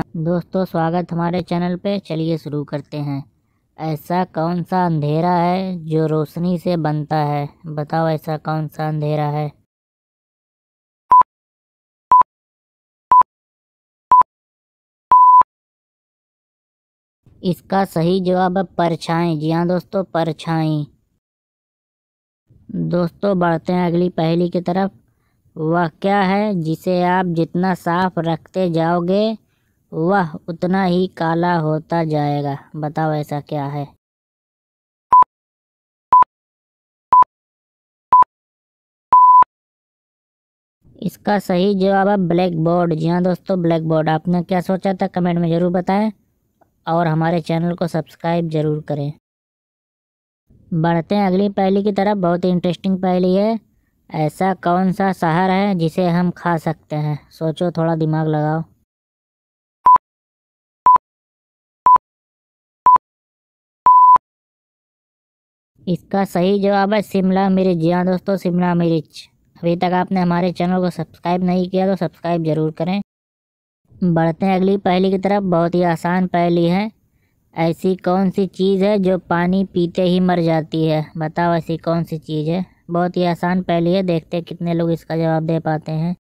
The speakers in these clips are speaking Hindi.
दोस्तों स्वागत हमारे चैनल पे चलिए शुरू करते हैं ऐसा कौन सा अंधेरा है जो रोशनी से बनता है बताओ ऐसा कौन सा अंधेरा है इसका सही जवाब है परछाई जी हाँ दोस्तों परछाई दोस्तों बढ़ते हैं अगली पहली की तरफ वह क्या है जिसे आप जितना साफ रखते जाओगे वह उतना ही काला होता जाएगा बताओ ऐसा क्या है इसका सही जवाब है ब्लैक बोर्ड जी हाँ दोस्तों ब्लैक बोर्ड आपने क्या सोचा था कमेंट में ज़रूर बताएं और हमारे चैनल को सब्सक्राइब ज़रूर करें बढ़ते हैं अगली पहली की तरफ बहुत ही इंटरेस्टिंग पहली है ऐसा कौन सा शहर है जिसे हम खा सकते हैं सोचो थोड़ा दिमाग लगाओ इसका सही जवाब है शिमला मिर्च जी हाँ दोस्तों शिमला मिर्च अभी तक आपने हमारे चैनल को सब्सक्राइब नहीं किया तो सब्सक्राइब ज़रूर करें बढ़ते हैं अगली पहली की तरफ बहुत ही आसान पहली है ऐसी कौन सी चीज़ है जो पानी पीते ही मर जाती है बताओ ऐसी कौन सी चीज़ है बहुत ही आसान पहली है देखते हैं कितने लोग इसका जवाब दे पाते हैं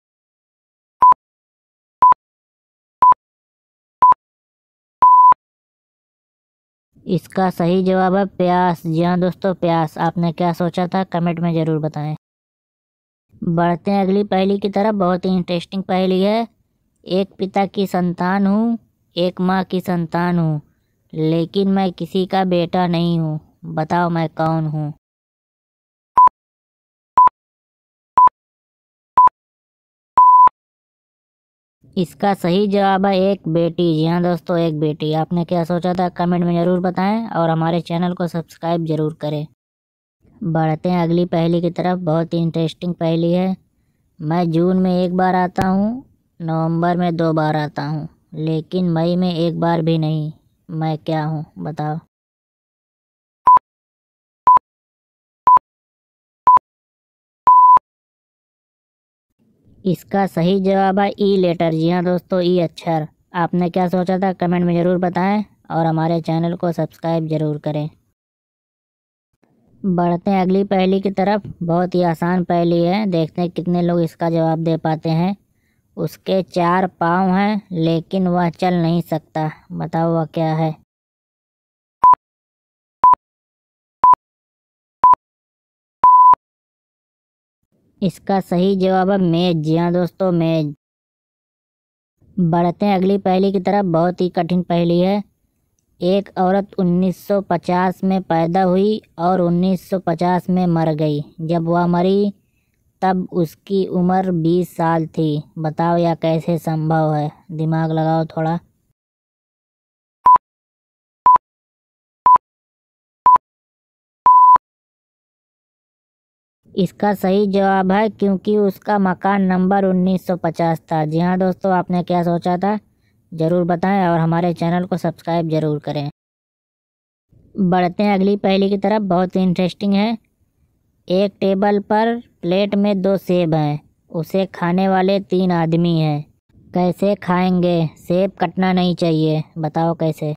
इसका सही जवाब है प्यास जी हाँ दोस्तों प्यास आपने क्या सोचा था कमेंट में ज़रूर बताएं बढ़ते हैं अगली पहली की तरफ बहुत ही इंटरेस्टिंग पहली है एक पिता की संतान हूँ एक माँ की संतान हूँ लेकिन मैं किसी का बेटा नहीं हूँ बताओ मैं कौन हूँ इसका सही जवाब है एक बेटी जी हाँ दोस्तों एक बेटी आपने क्या सोचा था कमेंट में ज़रूर बताएं और हमारे चैनल को सब्सक्राइब ज़रूर करें बढ़ते हैं अगली पहली की तरफ बहुत ही इंटरेस्टिंग पहली है मैं जून में एक बार आता हूँ नवंबर में दो बार आता हूँ लेकिन मई में एक बार भी नहीं मैं क्या हूँ बताओ इसका सही जवाब है ई लेटर जी हाँ दोस्तों ई अक्षर आपने क्या सोचा था कमेंट में ज़रूर बताएं और हमारे चैनल को सब्सक्राइब ज़रूर करें बढ़ते हैं अगली पहली की तरफ बहुत ही आसान पहली है देखते हैं कितने लोग इसका जवाब दे पाते हैं उसके चार पाँव हैं लेकिन वह चल नहीं सकता बताओ वह क्या है इसका सही जवाब है मेज जी हाँ दोस्तों मेज बढ़ते हैं अगली पहली की तरफ बहुत ही कठिन पहली है एक औरत 1950 में पैदा हुई और 1950 में मर गई जब वह मरी तब उसकी उम्र 20 साल थी बताओ यह कैसे संभव है दिमाग लगाओ थोड़ा इसका सही जवाब है क्योंकि उसका मकान नंबर 1950 था जी हाँ दोस्तों आपने क्या सोचा था ज़रूर बताएं और हमारे चैनल को सब्सक्राइब ज़रूर करें बढ़ते हैं अगली पहली की तरफ बहुत ही इंटरेस्टिंग है एक टेबल पर प्लेट में दो सेब हैं उसे खाने वाले तीन आदमी हैं कैसे खाएंगे सेब कटना नहीं चाहिए बताओ कैसे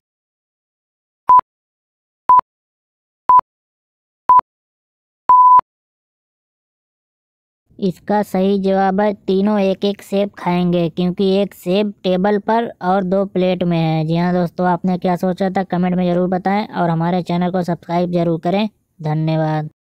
इसका सही जवाब है तीनों एक एक सेब खाएंगे क्योंकि एक सेब टेबल पर और दो प्लेट में है जी हाँ दोस्तों आपने क्या सोचा था कमेंट में ज़रूर बताएं और हमारे चैनल को सब्सक्राइब ज़रूर करें धन्यवाद